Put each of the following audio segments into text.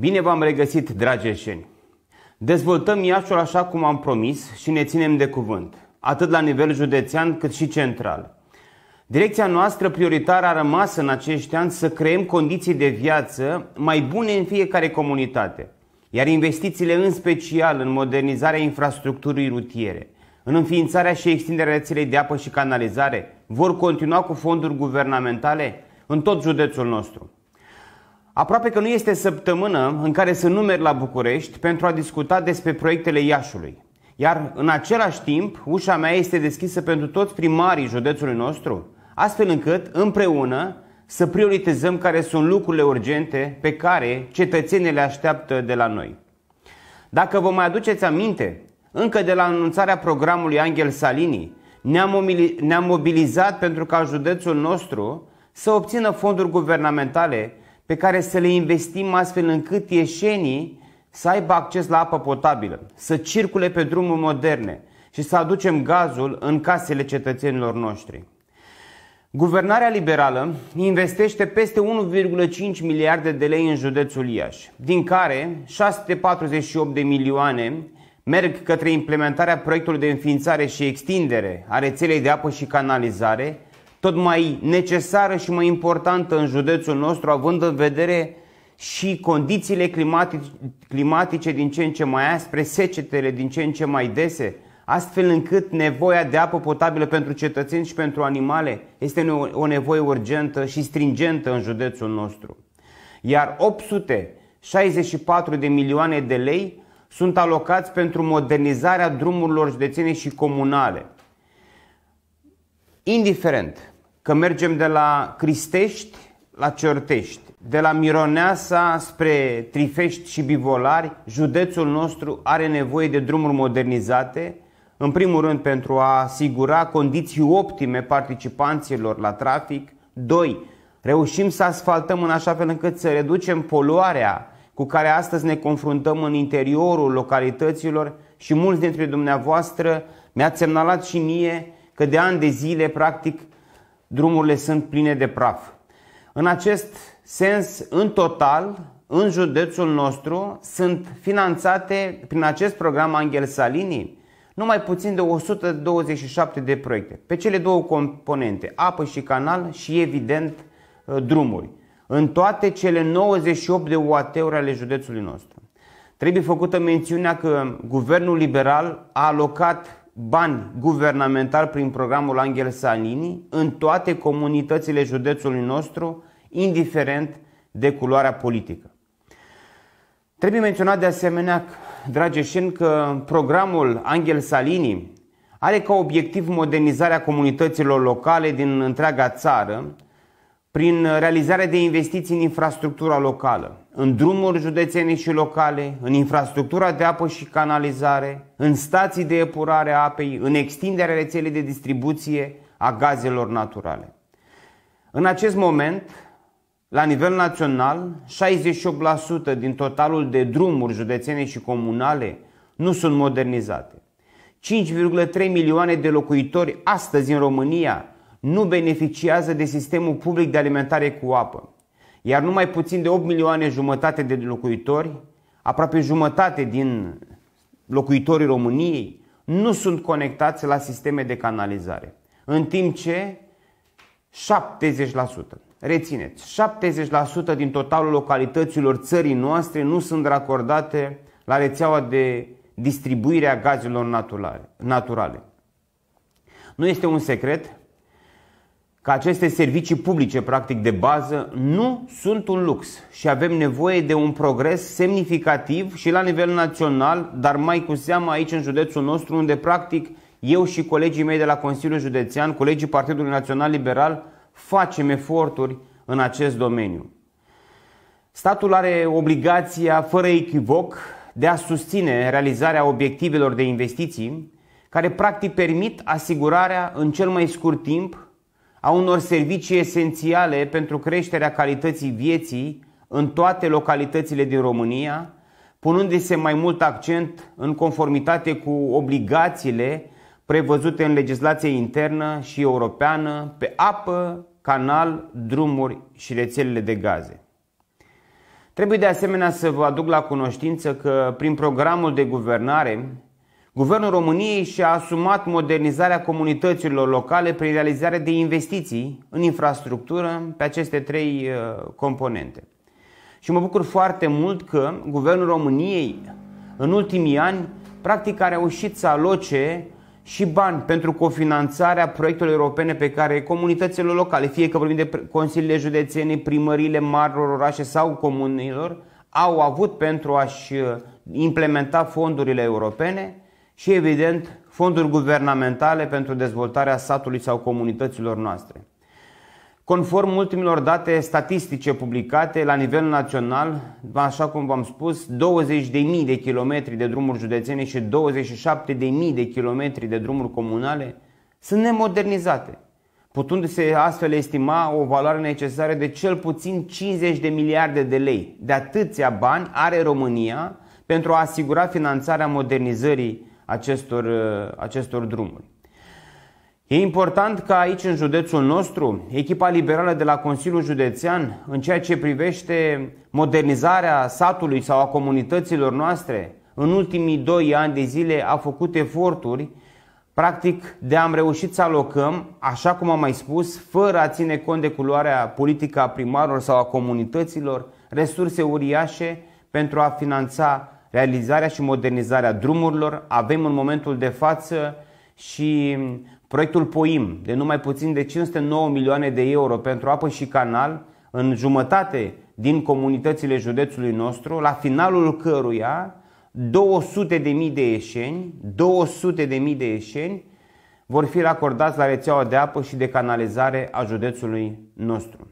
Bine v-am regăsit, dragi eșeni! Dezvoltăm Iașul așa cum am promis și ne ținem de cuvânt, atât la nivel județean cât și central. Direcția noastră prioritară a rămas în acești ani să creăm condiții de viață mai bune în fiecare comunitate, iar investițiile în special în modernizarea infrastructurii rutiere, în înființarea și extinderea rețelei de apă și canalizare, vor continua cu fonduri guvernamentale în tot județul nostru. Aproape că nu este săptămână în care să nu merg la București pentru a discuta despre proiectele Iașului. Iar în același timp, ușa mea este deschisă pentru toți primarii județului nostru, astfel încât, împreună, să prioritizăm care sunt lucrurile urgente pe care cetățenii le așteaptă de la noi. Dacă vă mai aduceți aminte, încă de la anunțarea programului Angel Salini, ne-am mobilizat pentru ca județul nostru să obțină fonduri guvernamentale pe care să le investim astfel încât ieșenii să aibă acces la apă potabilă, să circule pe drumuri moderne și să aducem gazul în casele cetățenilor noștri. Guvernarea liberală investește peste 1,5 miliarde de lei în județul Iași, din care 648 de milioane merg către implementarea proiectului de înființare și extindere a rețelei de apă și canalizare, tot mai necesară și mai importantă în județul nostru, având în vedere și condițiile climatice din ce în ce mai aspre, secetele din ce în ce mai dese, astfel încât nevoia de apă potabilă pentru cetățeni și pentru animale este o nevoie urgentă și stringentă în județul nostru. Iar 864 de milioane de lei sunt alocați pentru modernizarea drumurilor județene și comunale – Indiferent că mergem de la Cristești la Ciortești, de la Mironeasa spre Trifești și Bivolari, județul nostru are nevoie de drumuri modernizate, în primul rând pentru a asigura condiții optime participanților la trafic, 2. Reușim să asfaltăm în așa fel încât să reducem poluarea cu care astăzi ne confruntăm în interiorul localităților și mulți dintre dumneavoastră mi-ați semnalat și mie că de ani de zile, practic, drumurile sunt pline de praf. În acest sens, în total, în județul nostru sunt finanțate prin acest program Angel Salini numai puțin de 127 de proiecte, pe cele două componente, apă și canal și evident uh, drumuri, în toate cele 98 de UAT-uri ale județului nostru. Trebuie făcută mențiunea că guvernul liberal a alocat bani guvernamental prin programul Angel Salini în toate comunitățile județului nostru, indiferent de culoarea politică. Trebuie menționat de asemenea, dragi Drageșen, că programul Angel Salini are ca obiectiv modernizarea comunităților locale din întreaga țară prin realizarea de investiții în infrastructura locală, în drumuri județene și locale, în infrastructura de apă și canalizare, în stații de epurare a apei, în extinderea rețelei de distribuție a gazelor naturale. În acest moment, la nivel național, 68% din totalul de drumuri județene și comunale nu sunt modernizate. 5,3 milioane de locuitori astăzi în România nu beneficiază de sistemul public de alimentare cu apă iar numai puțin de 8 milioane jumătate de locuitori, aproape jumătate din locuitorii României, nu sunt conectați la sisteme de canalizare. În timp ce 70%, rețineți, 70% din totalul localităților țării noastre nu sunt racordate la rețeaua de distribuire a gazelor naturale. Nu este un secret că aceste servicii publice, practic de bază, nu sunt un lux și avem nevoie de un progres semnificativ și la nivel național, dar mai cu seamă aici în județul nostru, unde practic eu și colegii mei de la Consiliul Județean, colegii Partidului Național Liberal, facem eforturi în acest domeniu. Statul are obligația, fără echivoc, de a susține realizarea obiectivelor de investiții care practic permit asigurarea în cel mai scurt timp a unor servicii esențiale pentru creșterea calității vieții în toate localitățile din România, punându-se mai mult accent în conformitate cu obligațiile prevăzute în legislație internă și europeană pe apă, canal, drumuri și rețelele de gaze. Trebuie de asemenea să vă aduc la cunoștință că prin programul de guvernare Guvernul României și-a asumat modernizarea comunităților locale prin realizarea de investiții în infrastructură pe aceste trei uh, componente. Și mă bucur foarte mult că Guvernul României în ultimii ani practic a reușit să aloce și bani pentru cofinanțarea proiectelor europene pe care comunitățile locale, fie că vorbim de consiliile județene, primăriile marilor orașe sau comunilor, au avut pentru a-și uh, implementa fondurile europene și, evident, fonduri guvernamentale pentru dezvoltarea satului sau comunităților noastre. Conform ultimilor date statistice publicate la nivel național, așa cum v-am spus, 20.000 de kilometri de drumuri județene și 27.000 de kilometri de drumuri comunale sunt nemodernizate, putându-se astfel estima o valoare necesară de cel puțin 50 de miliarde de lei. De atâția bani are România pentru a asigura finanțarea modernizării acestor, uh, acestor drumuri. E important ca aici, în județul nostru, echipa liberală de la Consiliul Județean, în ceea ce privește modernizarea satului sau a comunităților noastre, în ultimii doi ani de zile a făcut eforturi practic de am reușit să alocăm, așa cum am mai spus, fără a ține cont de culoarea politică a primarilor sau a comunităților, resurse uriașe pentru a finanța realizarea și modernizarea drumurilor. Avem în momentul de față și proiectul POIM de numai puțin de 509 milioane de euro pentru apă și canal în jumătate din comunitățile județului nostru, la finalul căruia 200 de mii de ieșeni, 200 de mii de ieșeni vor fi acordați la rețeaua de apă și de canalizare a județului nostru.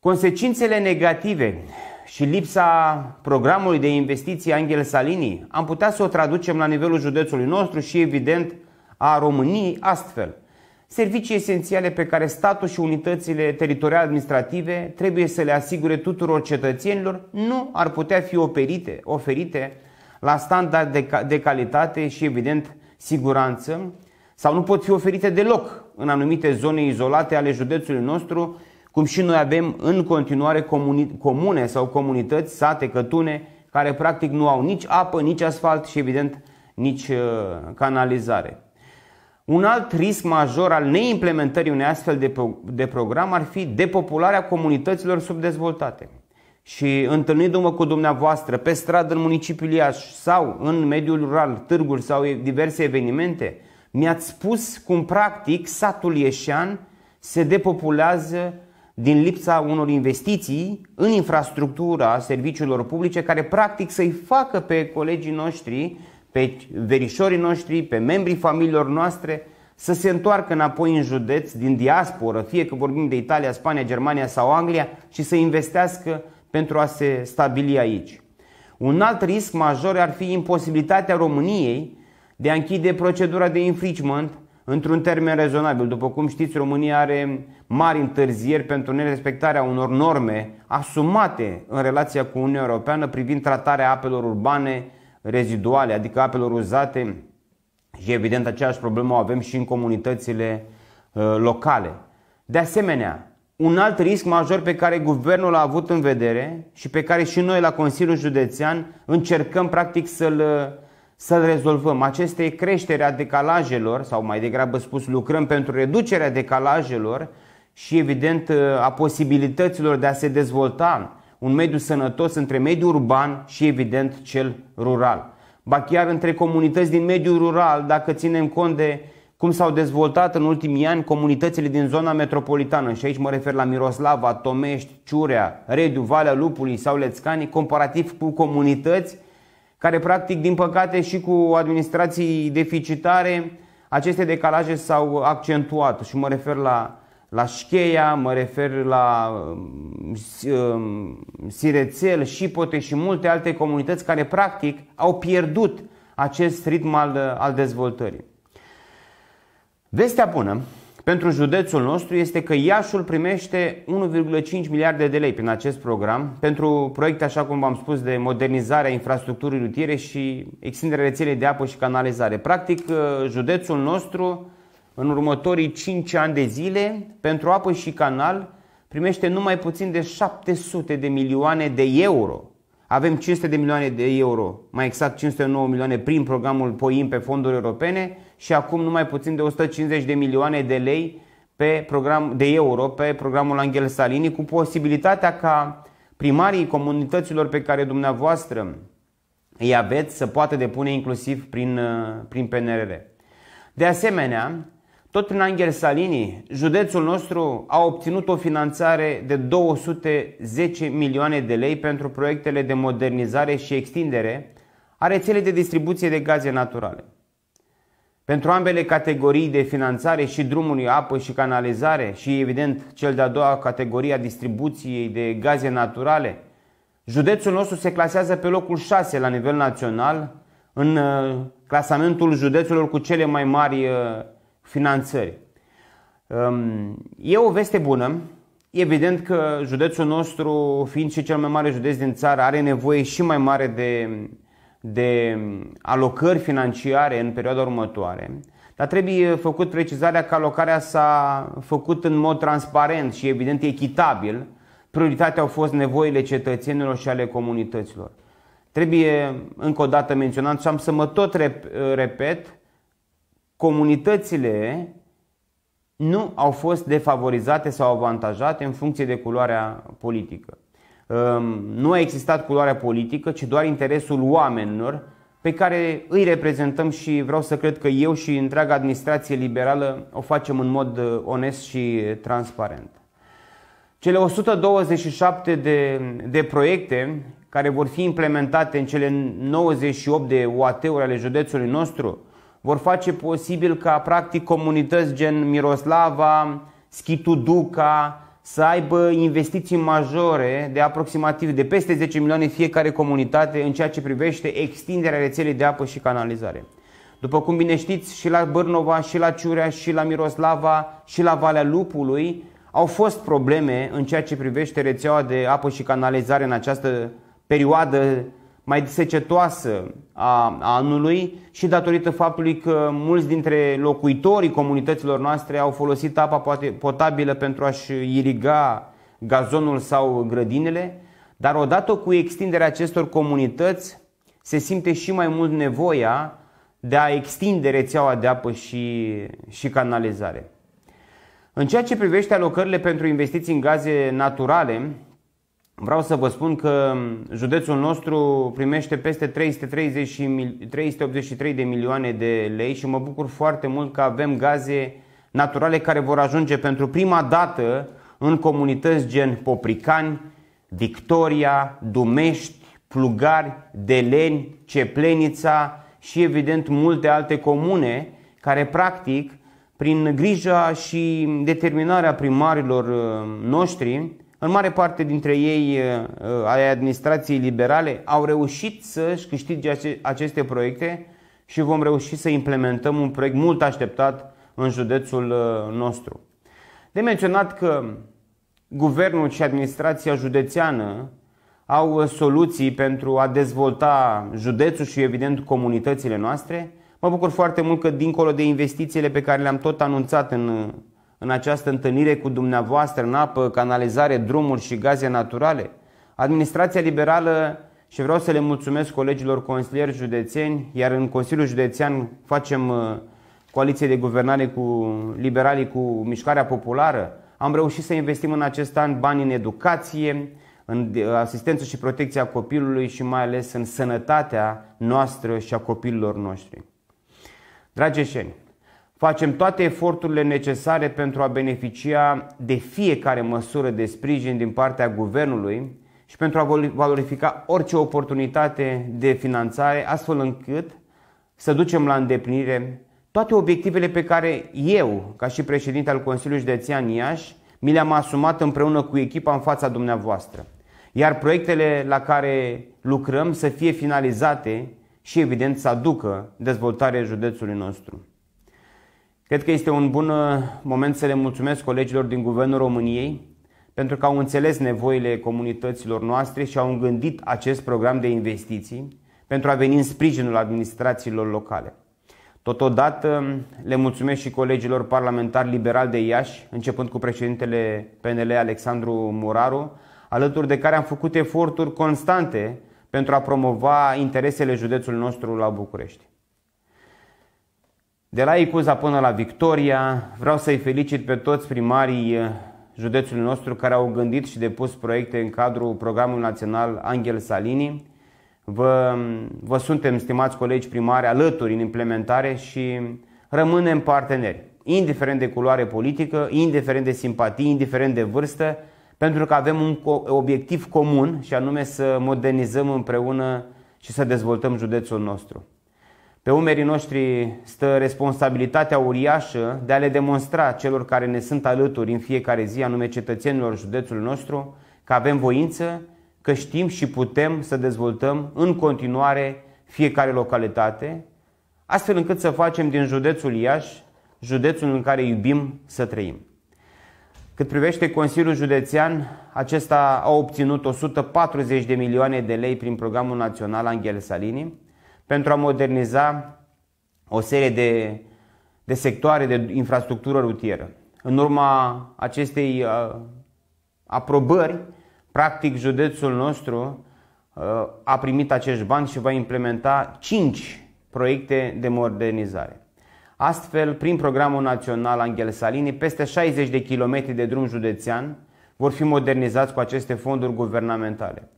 Consecințele negative și lipsa programului de investiții Angel Salini am putea să o traducem la nivelul județului nostru și evident a României astfel. Servicii esențiale pe care statul și unitățile teritoriale administrative trebuie să le asigure tuturor cetățenilor nu ar putea fi operite, oferite la standarde de calitate și evident siguranță sau nu pot fi oferite deloc în anumite zone izolate ale județului nostru cum și noi avem în continuare comune sau comunități, sate, cătune, care practic nu au nici apă, nici asfalt și evident nici uh, canalizare. Un alt risc major al neimplementării unei astfel de, pro- de program ar fi depopularea comunităților subdezvoltate. Și întâlnindu-mă cu dumneavoastră pe stradă în municipiul Iași sau în mediul rural, târguri sau diverse evenimente, mi-ați spus cum practic satul ieșean se depopulează din lipsa unor investiții în infrastructura serviciilor publice care practic să-i facă pe colegii noștri, pe verișorii noștri, pe membrii familiilor noastre să se întoarcă înapoi în județ, din diasporă, fie că vorbim de Italia, Spania, Germania sau Anglia și să investească pentru a se stabili aici. Un alt risc major ar fi imposibilitatea României de a închide procedura de infringement într-un termen rezonabil. După cum știți, România are mari întârzieri pentru nerespectarea unor norme asumate în relația cu Uniunea Europeană privind tratarea apelor urbane reziduale, adică apelor uzate și evident aceeași problemă o avem și în comunitățile uh, locale. De asemenea, un alt risc major pe care guvernul l-a avut în vedere și pe care și noi la Consiliul Județean încercăm practic să-l să-l rezolvăm. Aceste a decalajelor, sau mai degrabă spus, lucrăm pentru reducerea decalajelor și, evident, uh, a posibilităților de a se dezvolta un mediu sănătos între mediul urban și, evident, cel rural. Ba chiar între comunități din mediul rural, dacă ținem cont de cum s-au dezvoltat în ultimii ani comunitățile din zona metropolitană, și aici mă refer la Miroslava, Tomești, Ciurea, Rediu, Valea Lupului sau Lețcani, comparativ cu comunități care practic, din păcate, și cu administrații deficitare, aceste decalaje s-au accentuat și mă refer la, la șcheia, mă refer la um, um, Sirețel, Șipote și multe alte comunități care practic au pierdut acest ritm al, al dezvoltării. Vestea bună pentru județul nostru este că Iașul primește 1,5 miliarde de lei prin acest program pentru proiecte, așa cum v-am spus, de modernizare infrastructurii rutiere și extinderea rețelei de apă și canalizare. Practic, uh, județul nostru, în următorii 5 ani de zile, pentru apă și canal, primește numai puțin de 700 de milioane de euro avem 500 de milioane de euro, mai exact 509 milioane prin programul POIM pe fonduri europene și acum numai puțin de 150 de milioane de lei pe program, de euro pe programul Angel Salini cu posibilitatea ca primarii comunităților pe care dumneavoastră îi aveți să poată depune inclusiv prin, uh, prin PNRR. De asemenea, tot prin Angel Salini, județul nostru a obținut o finanțare de 210 milioane de lei pentru proiectele de modernizare și extindere a rețelei de distribuție de gaze naturale. Pentru ambele categorii de finanțare și drumului apă și canalizare și evident cel de-a doua categorie a distribuției de gaze naturale, județul nostru se clasează pe locul 6 la nivel național în uh, clasamentul județelor cu cele mai mari uh, finanțări. Ehm, e o veste bună. Evident că județul nostru, fiind și cel mai mare județ din țară, are nevoie și mai mare de, de alocări financiare în perioada următoare. Dar trebuie făcut precizarea că alocarea s-a făcut în mod transparent și evident echitabil. Prioritatea au fost nevoile cetățenilor și ale comunităților. Trebuie încă o dată menționat și am să mă tot repet comunitățile nu au fost defavorizate sau avantajate în funcție de culoarea politică. Ehm, nu a existat culoarea politică, ci doar interesul oamenilor pe care îi reprezentăm și vreau să cred că eu și întreaga administrație liberală o facem în mod eh, onest și transparent. Cele 127 de, de proiecte care vor fi implementate în cele 98 de UAT-uri ale județului nostru vor face posibil ca practic comunități gen Miroslava, Schituduca să aibă investiții majore de aproximativ de peste 10 milioane fiecare comunitate în ceea ce privește extinderea rețelei de apă și canalizare. După cum bine știți, și la Bârnova, și la Ciurea, și la Miroslava, și la Valea Lupului au fost probleme în ceea ce privește rețeaua de apă și canalizare în această perioadă mai secetoasă a anului și datorită faptului că mulți dintre locuitorii comunităților noastre au folosit apa potabilă pentru a-și iriga gazonul sau grădinile, dar odată cu extinderea acestor comunități se simte și mai mult nevoia de a extinde rețeaua de apă și, și canalizare. În ceea ce privește alocările pentru investiții în gaze naturale, Vreau să vă spun că județul nostru primește peste 330, 383 de milioane de lei și mă bucur foarte mult că avem gaze naturale care vor ajunge pentru prima dată în comunități gen Popricani, Victoria, Dumești, Plugari, Deleni, Ceplenița și evident multe alte comune care practic prin grija și determinarea primarilor uh, noștri în mare parte dintre ei, uh, uh, ale administrației liberale, au reușit să-și câștige aceste proiecte și vom reuși să implementăm un proiect mult așteptat în județul uh, nostru. De menționat că guvernul și administrația județeană au soluții pentru a dezvolta județul și, evident, comunitățile noastre. Mă bucur foarte mult că, dincolo de investițiile pe care le-am tot anunțat în în această întâlnire cu dumneavoastră în apă, canalizare, drumuri și gaze naturale? Administrația liberală și vreau să le mulțumesc colegilor consilieri județeni, iar în Consiliul Județean facem uh, coaliție de guvernare cu liberalii cu mișcarea populară. Am reușit să investim în acest an bani în educație, în asistență și protecția copilului și mai ales în sănătatea noastră și a copiilor noștri. Dragi eșeni, Facem toate eforturile necesare pentru a beneficia de fiecare măsură de sprijin din partea guvernului și pentru a valorifica orice oportunitate de finanțare, astfel încât să ducem la îndeplinire toate obiectivele pe care eu, ca și președinte al Consiliului Județean Iași, mi le-am asumat împreună cu echipa în fața dumneavoastră. Iar proiectele la care lucrăm să fie finalizate și, evident, să aducă dezvoltare județului nostru. Cred că este un bun uh, moment să le mulțumesc colegilor din Guvernul României pentru că au înțeles nevoile comunităților noastre și au gândit acest program de investiții pentru a veni în sprijinul administrațiilor locale. Totodată uh, le mulțumesc și colegilor parlamentari liberali de Iași, începând cu președintele PNL Alexandru Muraru, alături de care am făcut eforturi constante pentru a promova interesele județului nostru la București. De la Icuza până la Victoria, vreau să-i felicit pe toți primarii eh, județului nostru care au gândit și depus proiecte în cadrul programului național Angel Salini. Vă, vă suntem, stimați colegi primari, alături în implementare și rămânem parteneri, indiferent de culoare politică, indiferent de simpatii, indiferent de vârstă, pentru că avem un obiectiv comun și anume să modernizăm împreună și să dezvoltăm județul nostru. Pe umerii noștri stă responsabilitatea uriașă de a le demonstra celor care ne sunt alături în fiecare zi, anume cetățenilor județului nostru, că avem voință, că știm și putem să dezvoltăm în continuare fiecare localitate, astfel încât să facem din județul Iași județul în care iubim să trăim. Cât privește Consiliul Județean, acesta a obținut 140 de milioane de lei prin programul național Angel Salini, pentru a moderniza o serie de, de sectoare de infrastructură rutieră. În urma acestei uh, aprobări, practic județul nostru uh, a primit acești bani și va implementa 5 proiecte de modernizare. Astfel, prin programul național Anghel Salini, peste 60 de kilometri de drum județean vor fi modernizați cu aceste fonduri guvernamentale.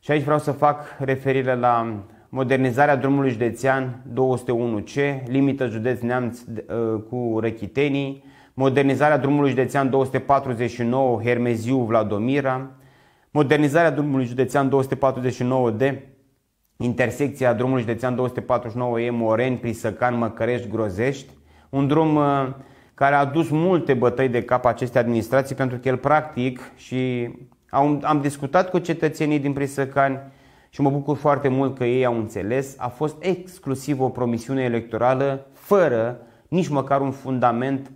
Și aici vreau să fac referire la modernizarea drumului județean 201C, limită județ Neamț ă, cu Răchitenii, modernizarea drumului județean 249 Hermeziu Vladomira, modernizarea drumului județean 249D, intersecția drumului județean 249E Moreni, Prisăcan, Măcărești, Grozești, un drum ă, care a dus multe bătăi de cap aceste administrații pentru că el practic și am, am discutat cu cetățenii din Prisăcani, și mă bucur foarte mult că ei au înțeles, a fost exclusiv o promisiune electorală fără nici măcar un fundament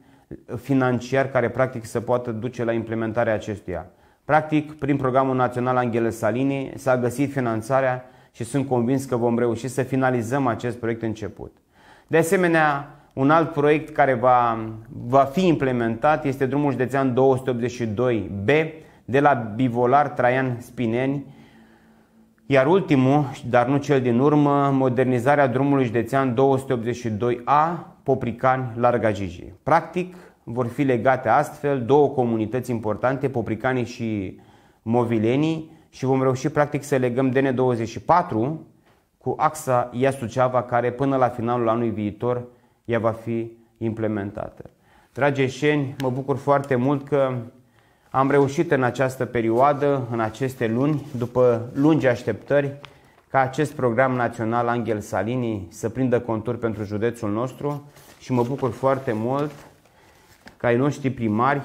financiar care practic să poată duce la implementarea acestuia. Practic, prin programul național Anghele Salini s-a găsit finanțarea și sunt convins că vom reuși să finalizăm acest proiect început. De asemenea, un alt proiect care va, va fi implementat este drumul județean 282B de la Bivolar Traian Spineni iar ultimul, dar nu cel din urmă, modernizarea drumului județean 282A, Popricani, Larga Gigi. Practic, vor fi legate astfel două comunități importante, Popricanii și Movilenii, și vom reuși practic să legăm DN24 cu axa Iasuceava, care până la finalul anului viitor ea va fi implementată. Dragi eșeni, mă bucur foarte mult că am reușit în această perioadă, în aceste luni, după lungi așteptări, ca acest program național Angel Salini să prindă conturi pentru județul nostru și mă bucur foarte mult ca ai noștri primari,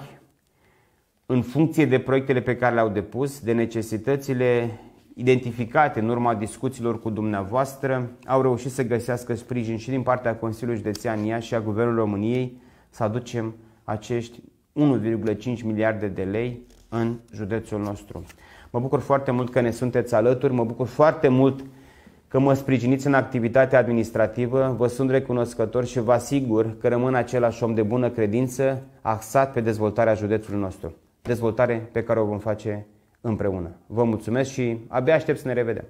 în funcție de proiectele pe care le-au depus, de necesitățile identificate în urma discuțiilor cu dumneavoastră, au reușit să găsească sprijin și din partea Consiliului Județean Iași și a Guvernului României să aducem acești 1,5 miliarde de lei în județul nostru. Mă bucur foarte mult că ne sunteți alături, mă bucur foarte mult că mă sprijiniți în activitatea administrativă, vă sunt recunoscător și vă asigur că rămân același om de bună credință axat pe dezvoltarea județului nostru. Dezvoltare pe care o vom face împreună. Vă mulțumesc și abia aștept să ne revedem.